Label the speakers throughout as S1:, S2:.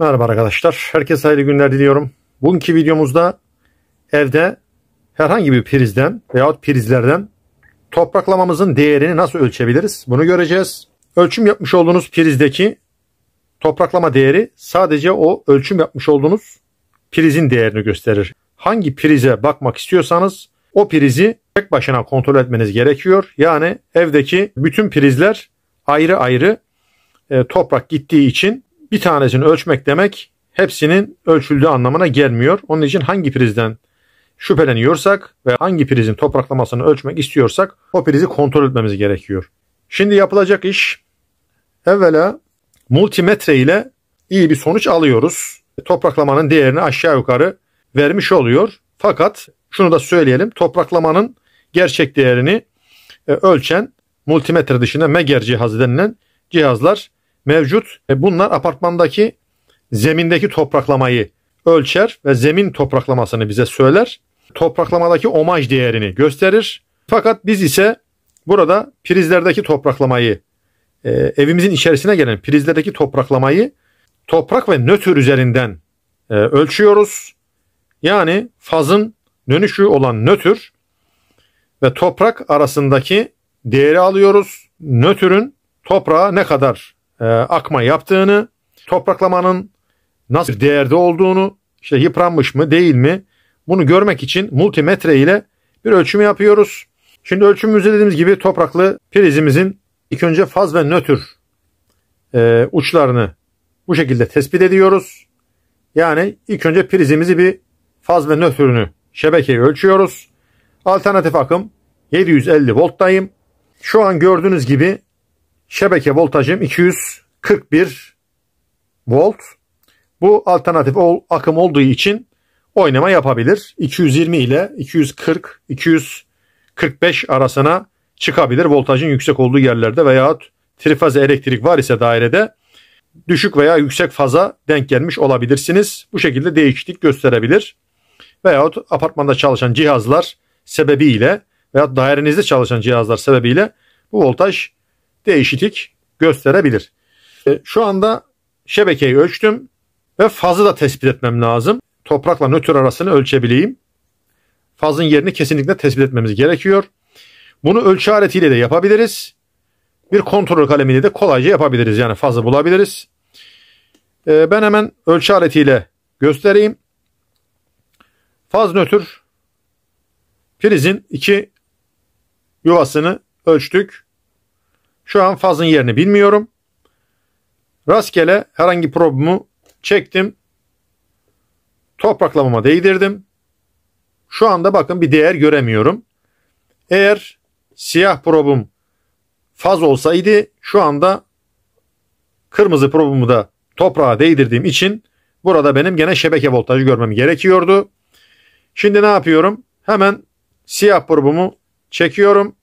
S1: Merhaba arkadaşlar. Herkese hayırlı günler diliyorum. Bugünkü videomuzda evde herhangi bir prizden veyahut prizlerden topraklamamızın değerini nasıl ölçebiliriz? Bunu göreceğiz. Ölçüm yapmış olduğunuz prizdeki topraklama değeri sadece o ölçüm yapmış olduğunuz prizin değerini gösterir. Hangi prize bakmak istiyorsanız o prizi tek başına kontrol etmeniz gerekiyor. Yani evdeki bütün prizler ayrı ayrı e, toprak gittiği için bir tanesini ölçmek demek hepsinin ölçüldüğü anlamına gelmiyor. Onun için hangi prizden şüpheleniyorsak ve hangi prizin topraklamasını ölçmek istiyorsak o prizi kontrol etmemiz gerekiyor. Şimdi yapılacak iş evvela multimetre ile iyi bir sonuç alıyoruz. Topraklamanın değerini aşağı yukarı vermiş oluyor. Fakat şunu da söyleyelim topraklamanın gerçek değerini e, ölçen multimetre dışında meger cihazı denilen cihazlar mevcut. E bunlar apartmandaki zemindeki topraklamayı ölçer ve zemin topraklamasını bize söyler. Topraklamadaki omaj değerini gösterir. Fakat biz ise burada prizlerdeki topraklamayı, e, evimizin içerisine gelen prizlerdeki topraklamayı toprak ve nötr üzerinden e, ölçüyoruz. Yani fazın dönüşü olan nötr ve toprak arasındaki değeri alıyoruz. Nötrün toprağa ne kadar e, akma yaptığını, topraklamanın nasıl bir değerde olduğunu, işte yıpranmış mı değil mi bunu görmek için multimetre ile bir ölçüm yapıyoruz. Şimdi ölçümümüzde dediğimiz gibi topraklı prizimizin ilk önce faz ve nötr e, uçlarını bu şekilde tespit ediyoruz. Yani ilk önce prizimizi bir faz ve nötrünü şebekeye ölçüyoruz. Alternatif akım 750 volttayım. Şu an gördüğünüz gibi Şebeke voltajım 241 volt. Bu alternatif ol akım olduğu için oynama yapabilir. 220 ile 240 245 arasına çıkabilir. Voltajın yüksek olduğu yerlerde veya trifaze elektrik var ise dairede düşük veya yüksek faza denk gelmiş olabilirsiniz. Bu şekilde değişiklik gösterebilir. Veyahut apartmanda çalışan cihazlar sebebiyle veya dairenizde çalışan cihazlar sebebiyle bu voltaj değişiklik gösterebilir. E, şu anda şebekeyi ölçtüm ve fazı da tespit etmem lazım. Toprakla nötr arasını ölçebileyim. Fazın yerini kesinlikle tespit etmemiz gerekiyor. Bunu ölçü aletiyle de yapabiliriz. Bir kontrol kalemiyle de kolayca yapabiliriz. Yani fazı bulabiliriz. E, ben hemen ölçü aletiyle göstereyim. Faz nötr prizin iki yuvasını ölçtük. Şu an fazın yerini bilmiyorum. Rastgele herhangi probumu çektim. Topraklamama değdirdim. Şu anda bakın bir değer göremiyorum. Eğer siyah probum faz olsaydı şu anda kırmızı probumu da toprağa değdirdiğim için burada benim gene şebeke voltajı görmem gerekiyordu. Şimdi ne yapıyorum? Hemen siyah probumu çekiyorum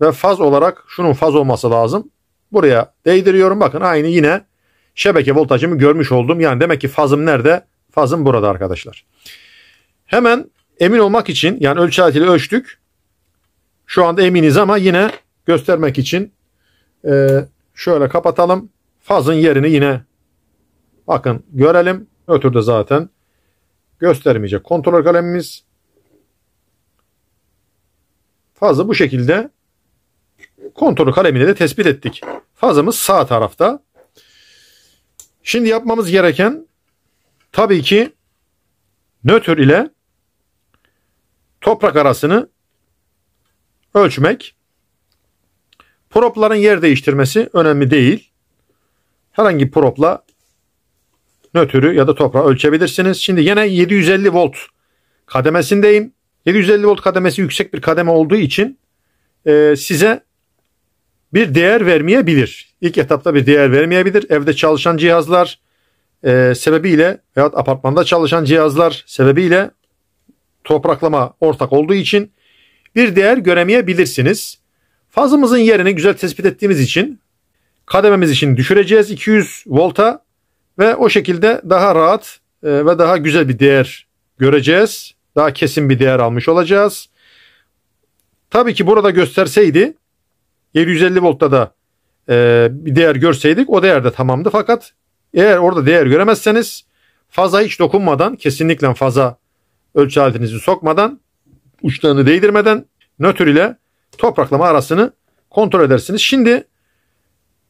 S1: ve faz olarak şunun faz olması lazım. Buraya değdiriyorum. Bakın aynı yine şebeke voltajımı görmüş oldum. Yani demek ki fazım nerede? Fazım burada arkadaşlar. Hemen emin olmak için yani ölçü aletiyle ölçtük. Şu anda eminiz ama yine göstermek için e, şöyle kapatalım. Fazın yerini yine bakın görelim. Ötürde zaten göstermeyecek. Kontrol kalemimiz fazı bu şekilde Kontoru kalemiyle de tespit ettik. Fazımız sağ tarafta. Şimdi yapmamız gereken tabii ki nötr ile toprak arasını ölçmek. Propların yer değiştirmesi önemli değil. Herhangi propla nötrü ya da toprağı ölçebilirsiniz. Şimdi yine 750 volt kademesindeyim. 750 volt kademesi yüksek bir kademe olduğu için e, size bir değer vermeyebilir. İlk etapta bir değer vermeyebilir. Evde çalışan cihazlar e, sebebiyle veyahut apartmanda çalışan cihazlar sebebiyle topraklama ortak olduğu için bir değer göremeyebilirsiniz. Fazımızın yerini güzel tespit ettiğimiz için kadememiz için düşüreceğiz 200 volta ve o şekilde daha rahat e, ve daha güzel bir değer göreceğiz. Daha kesin bir değer almış olacağız. Tabii ki burada gösterseydi 750 150 voltta da e, bir değer görseydik o değer de tamamdı. Fakat eğer orada değer göremezseniz faza hiç dokunmadan kesinlikle faza ölçü aletinizi sokmadan uçlarını değdirmeden nötr ile topraklama arasını kontrol edersiniz. Şimdi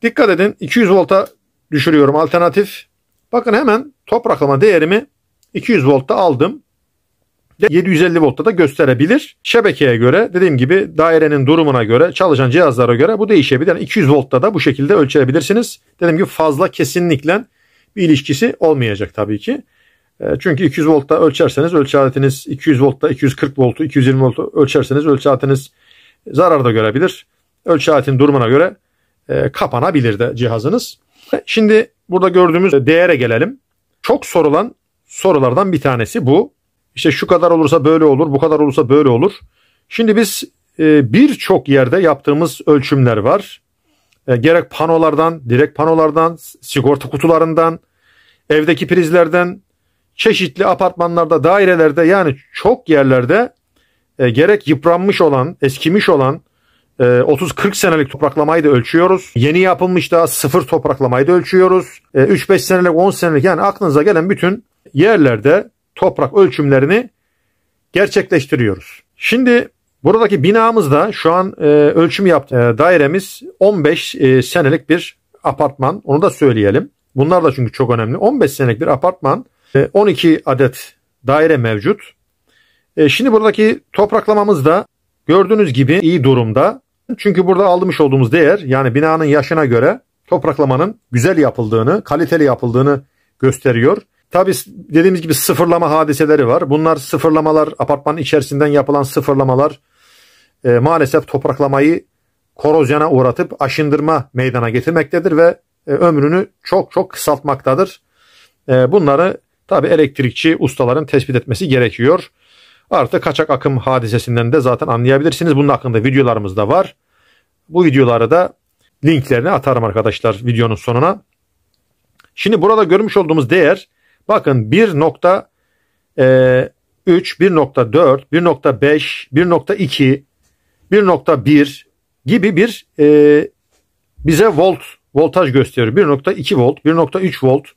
S1: dikkat edin 200 volta düşürüyorum alternatif. Bakın hemen topraklama değerimi 200 voltta aldım. 750 voltta da gösterebilir. Şebekeye göre dediğim gibi dairenin durumuna göre çalışan cihazlara göre bu değişebilir. Yani 200 voltta da bu şekilde ölçebilirsiniz. Dediğim gibi fazla kesinlikle bir ilişkisi olmayacak tabii ki. E, çünkü 200 voltta ölçerseniz ölçü aletiniz 200 voltta 240 voltu 220 voltu ölçerseniz ölçü aletiniz zarar da görebilir. Ölçü aletin durumuna göre e, kapanabilir de cihazınız. E, şimdi burada gördüğümüz değere gelelim. Çok sorulan sorulardan bir tanesi bu. İşte şu kadar olursa böyle olur, bu kadar olursa böyle olur. Şimdi biz e, birçok yerde yaptığımız ölçümler var. E, gerek panolardan, direkt panolardan, sigorta kutularından, evdeki prizlerden, çeşitli apartmanlarda, dairelerde yani çok yerlerde e, gerek yıpranmış olan, eskimiş olan 30-40 senelik topraklamayı da ölçüyoruz. Yeni yapılmış daha sıfır topraklamayı da ölçüyoruz. 3-5 senelik, 10 senelik yani aklınıza gelen bütün yerlerde toprak ölçümlerini gerçekleştiriyoruz. Şimdi buradaki binamızda şu an e, ölçüm yaptı. E, dairemiz 15 e, senelik bir apartman. Onu da söyleyelim. Bunlar da çünkü çok önemli. 15 senelik bir apartman. E, 12 adet daire mevcut. E, şimdi buradaki topraklamamız da gördüğünüz gibi iyi durumda. Çünkü burada almış olduğumuz değer yani binanın yaşına göre topraklamanın güzel yapıldığını, kaliteli yapıldığını gösteriyor. Tabi dediğimiz gibi sıfırlama hadiseleri var. Bunlar sıfırlamalar, apartmanın içerisinden yapılan sıfırlamalar e, maalesef topraklamayı korozyona uğratıp aşındırma meydana getirmektedir ve e, ömrünü çok çok kısaltmaktadır. E, bunları tabi elektrikçi ustaların tespit etmesi gerekiyor. Artık kaçak akım hadisesinden de zaten anlayabilirsiniz. Bunun hakkında videolarımız da var. Bu videoları da linklerini atarım arkadaşlar videonun sonuna. Şimdi burada görmüş olduğumuz değer Bakın 1.3, 1.4, 1.5, 1.2, 1.1 gibi bir e, bize volt voltaj gösteriyor. 1.2 volt, 1.3 volt.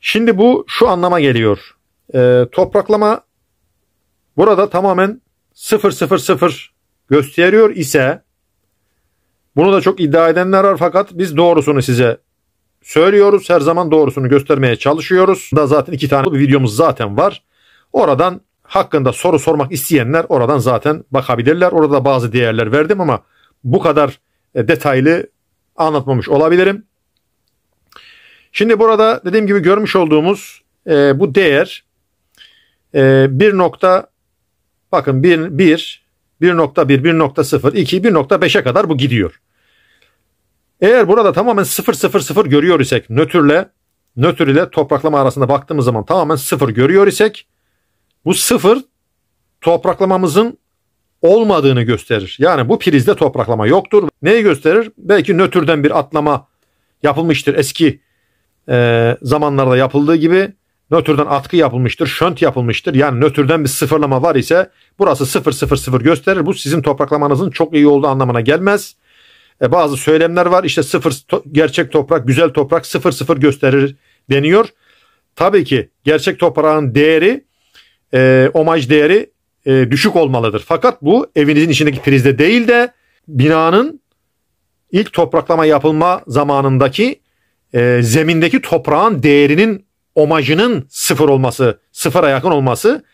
S1: Şimdi bu şu anlama geliyor. E, topraklama burada tamamen 0.00 gösteriyor ise bunu da çok iddia edenler var fakat biz doğrusunu size söylüyoruz. Her zaman doğrusunu göstermeye çalışıyoruz. Da zaten iki tane bir videomuz zaten var. Oradan hakkında soru sormak isteyenler oradan zaten bakabilirler. Orada bazı değerler verdim ama bu kadar e, detaylı anlatmamış olabilirim. Şimdi burada dediğim gibi görmüş olduğumuz e, bu değer e, 1 nokta bakın 1, 1 1.1, 1.0, 2, 1.5'e kadar bu gidiyor. Eğer burada tamamen 0 0 0 görüyor isek nötrle nötr ile topraklama arasında baktığımız zaman tamamen 0 görüyor isek bu 0 topraklamamızın olmadığını gösterir. Yani bu prizde topraklama yoktur. Neyi gösterir? Belki nötrden bir atlama yapılmıştır. Eski e, zamanlarda yapıldığı gibi nötrden atkı yapılmıştır, şönt yapılmıştır. Yani nötrden bir sıfırlama var ise burası sıfır sıfır sıfır gösterir. Bu sizin topraklamanızın çok iyi olduğu anlamına gelmez. E, bazı söylemler var. İşte sıfır to- gerçek toprak, güzel toprak sıfır sıfır gösterir deniyor. Tabii ki gerçek toprağın değeri, e, omaj değeri e, düşük olmalıdır. Fakat bu evinizin içindeki prizde değil de binanın ilk topraklama yapılma zamanındaki e, zemindeki toprağın değerinin omajının sıfır olması, sıfıra yakın olması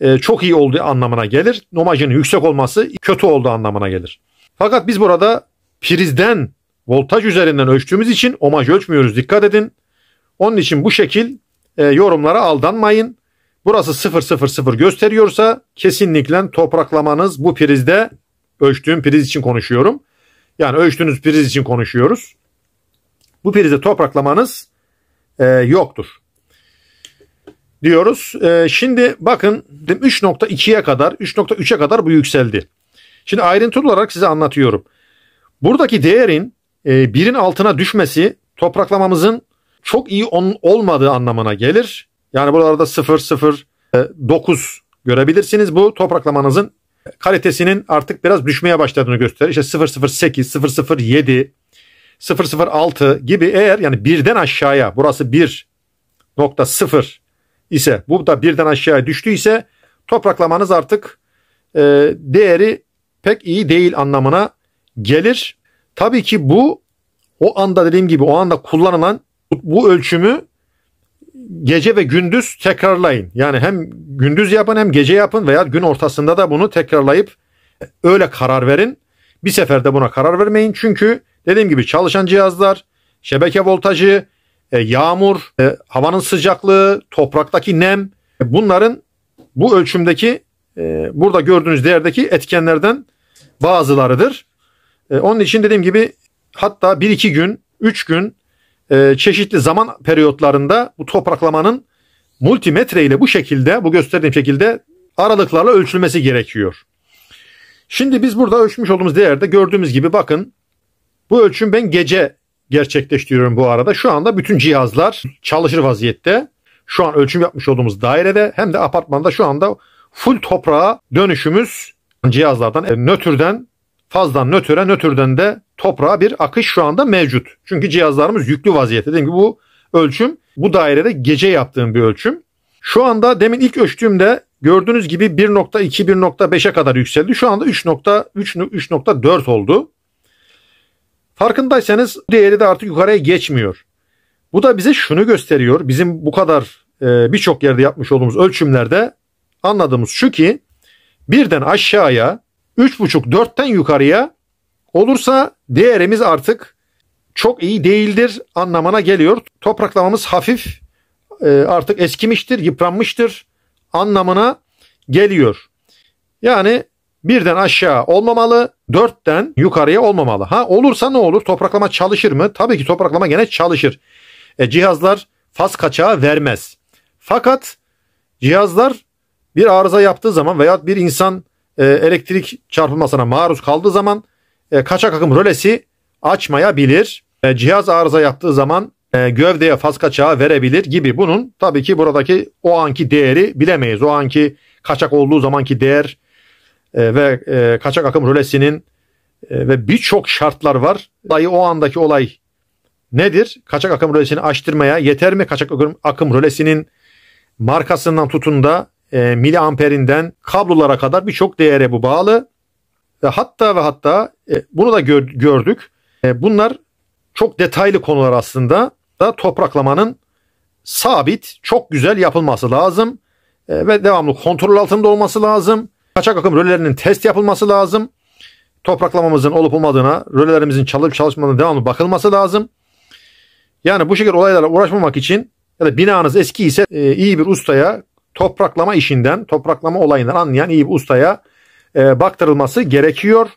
S1: e, çok iyi olduğu anlamına gelir. Omajının yüksek olması kötü olduğu anlamına gelir. Fakat biz burada prizden voltaj üzerinden ölçtüğümüz için omaj ölçmüyoruz dikkat edin. Onun için bu şekil e, yorumlara aldanmayın. Burası 000 gösteriyorsa kesinlikle topraklamanız bu prizde ölçtüğüm priz için konuşuyorum. Yani ölçtüğünüz priz için konuşuyoruz. Bu prizde topraklamanız e, yoktur diyoruz. E, şimdi bakın 3.2'ye kadar 3.3'e kadar bu yükseldi. Şimdi ayrıntılı olarak size anlatıyorum. Buradaki değerin e, birin altına düşmesi topraklamamızın çok iyi on, olmadığı anlamına gelir. Yani buralarda 0, 0, 9 görebilirsiniz. Bu topraklamanızın kalitesinin artık biraz düşmeye başladığını gösterir. İşte 008, 007, 006 gibi eğer yani birden aşağıya burası 1.0 ise bu da birden aşağıya düştüyse topraklamanız artık e, değeri pek iyi değil anlamına gelir. Tabii ki bu o anda dediğim gibi o anda kullanılan bu ölçümü gece ve gündüz tekrarlayın. Yani hem gündüz yapın hem gece yapın veya gün ortasında da bunu tekrarlayıp öyle karar verin. Bir seferde buna karar vermeyin çünkü dediğim gibi çalışan cihazlar, şebeke voltajı, e, yağmur, e, havanın sıcaklığı, topraktaki nem e, bunların bu ölçümdeki burada gördüğünüz değerdeki etkenlerden bazılarıdır. E, onun için dediğim gibi hatta 1-2 gün, 3 gün e, çeşitli zaman periyotlarında bu topraklamanın multimetre ile bu şekilde, bu gösterdiğim şekilde aralıklarla ölçülmesi gerekiyor. Şimdi biz burada ölçmüş olduğumuz değerde gördüğümüz gibi bakın bu ölçüm ben gece gerçekleştiriyorum bu arada. Şu anda bütün cihazlar çalışır vaziyette. Şu an ölçüm yapmış olduğumuz dairede hem de apartmanda şu anda full toprağa dönüşümüz cihazlardan, e, nötrden fazdan nötre, nötrden de toprağa bir akış şu anda mevcut. Çünkü cihazlarımız yüklü vaziyette. Dediğim gibi bu ölçüm bu dairede gece yaptığım bir ölçüm. Şu anda demin ilk ölçtüğümde gördüğünüz gibi 1.2 1.5'e kadar yükseldi. Şu anda 3.3.4 oldu. Farkındaysanız değeri de artık yukarıya geçmiyor. Bu da bize şunu gösteriyor. Bizim bu kadar e, birçok yerde yapmış olduğumuz ölçümlerde anladığımız şu ki birden aşağıya 3,5-4'ten yukarıya olursa değerimiz artık çok iyi değildir anlamına geliyor. Topraklamamız hafif e, artık eskimiştir, yıpranmıştır anlamına geliyor. Yani birden aşağı olmamalı, dörtten yukarıya olmamalı. Ha olursa ne olur? Topraklama çalışır mı? Tabii ki topraklama gene çalışır. E, cihazlar faz kaçağı vermez. Fakat cihazlar bir arıza yaptığı zaman veya bir insan ee, elektrik çarpılmasına maruz kaldığı zaman e, kaçak akım rölesi açmayabilir. E, cihaz arıza yaptığı zaman e, gövdeye faz kaçağı verebilir gibi. Bunun tabii ki buradaki o anki değeri bilemeyiz. O anki kaçak olduğu zamanki değer ve kaçak akım rölesinin ve birçok şartlar var. Dayı o andaki olay nedir? Kaçak akım rölesini açtırmaya yeter mi? Kaçak akım rölesinin markasından tutun da e, miliamperinden kablolara kadar birçok değere bu bağlı. Ve hatta ve hatta e, bunu da gör, gördük. E, bunlar çok detaylı konular aslında. Da topraklamanın sabit, çok güzel yapılması lazım e, ve devamlı kontrol altında olması lazım. Kaçak akım rölelerinin test yapılması lazım. Topraklamamızın olup olmadığına, rölelerimizin çalışıp çalışmadığına devamlı bakılması lazım. Yani bu şekilde olaylarla uğraşmamak için ya da binanız eski ise e, iyi bir ustaya topraklama işinden, topraklama olayından anlayan iyi bir ustaya e, baktırılması gerekiyor.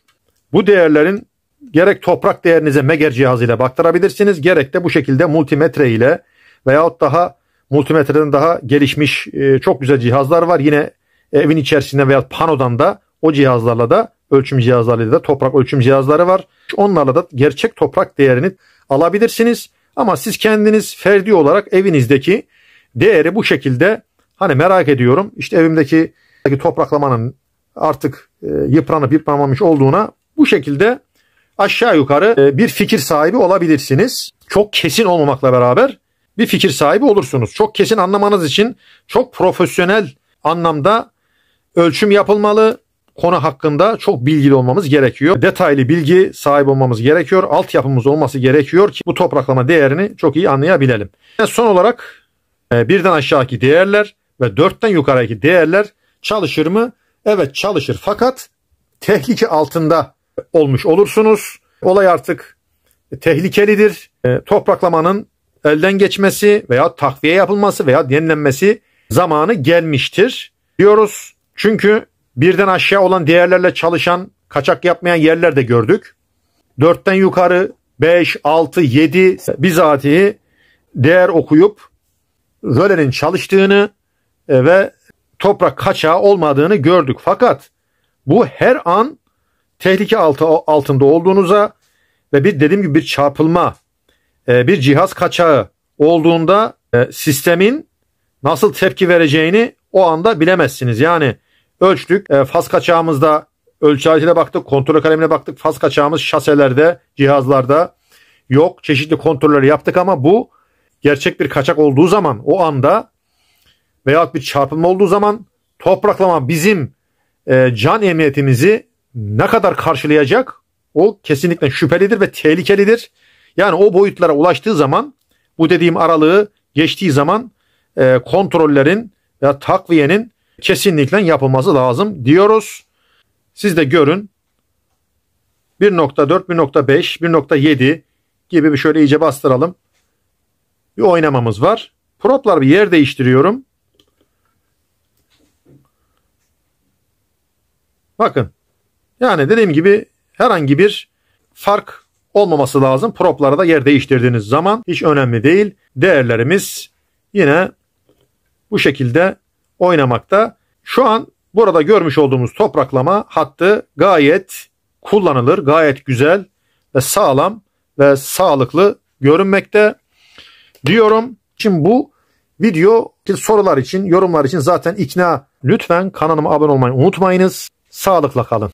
S1: Bu değerlerin gerek toprak değerinize Meger cihazıyla baktırabilirsiniz. Gerek de bu şekilde multimetre ile veyahut daha multimetreden daha gelişmiş e, çok güzel cihazlar var. Yine evin içerisinde veya panodan da o cihazlarla da ölçüm cihazlarıyla da toprak ölçüm cihazları var. Onlarla da gerçek toprak değerini alabilirsiniz. Ama siz kendiniz ferdi olarak evinizdeki değeri bu şekilde Hani merak ediyorum işte evimdeki topraklamanın artık e, yıpranıp yıpranmamış olduğuna bu şekilde aşağı yukarı e, bir fikir sahibi olabilirsiniz. Çok kesin olmamakla beraber bir fikir sahibi olursunuz. Çok kesin anlamanız için çok profesyonel anlamda ölçüm yapılmalı. Konu hakkında çok bilgili olmamız gerekiyor. Detaylı bilgi sahibi olmamız gerekiyor. Altyapımız olması gerekiyor ki bu topraklama değerini çok iyi anlayabilelim. Yani son olarak e, birden aşağıki değerler ve 4'ten yukarıdaki değerler çalışır mı? Evet çalışır fakat tehlike altında olmuş olursunuz. Olay artık e, tehlikelidir. E, topraklamanın elden geçmesi veya takviye yapılması veya yenilenmesi zamanı gelmiştir diyoruz. Çünkü birden aşağı olan değerlerle çalışan kaçak yapmayan yerler de gördük. Dörtten yukarı 5, 6, 7 bizatihi değer okuyup Röle'nin çalıştığını e, ve toprak kaçağı olmadığını gördük. Fakat bu her an tehlike altı, altında olduğunuza ve bir dediğim gibi bir çarpılma, e, bir cihaz kaçağı olduğunda e, sistemin nasıl tepki vereceğini o anda bilemezsiniz. Yani ölçtük, faz kaçağımızda ölçü aletine baktık, kontrol kalemine baktık, faz kaçağımız şaselerde, cihazlarda yok. Çeşitli kontrolleri yaptık ama bu gerçek bir kaçak olduğu zaman o anda veyahut bir çarpılma olduğu zaman topraklama bizim e, can emniyetimizi ne kadar karşılayacak o kesinlikle şüphelidir ve tehlikelidir. Yani o boyutlara ulaştığı zaman bu dediğim aralığı geçtiği zaman e, kontrollerin ya takviyenin kesinlikle yapılması lazım diyoruz. Siz de görün 1.4, 1.5, 1.7 gibi bir şöyle iyice bastıralım. Bir oynamamız var. Proplar bir yer değiştiriyorum. Bakın yani dediğim gibi herhangi bir fark olmaması lazım. Proplara da yer değiştirdiğiniz zaman hiç önemli değil. Değerlerimiz yine bu şekilde oynamakta. Şu an burada görmüş olduğumuz topraklama hattı gayet kullanılır, gayet güzel ve sağlam ve sağlıklı görünmekte diyorum. Şimdi bu video sorular için, yorumlar için zaten ikna. Lütfen kanalıma abone olmayı unutmayınız. Sağlıkla kalın.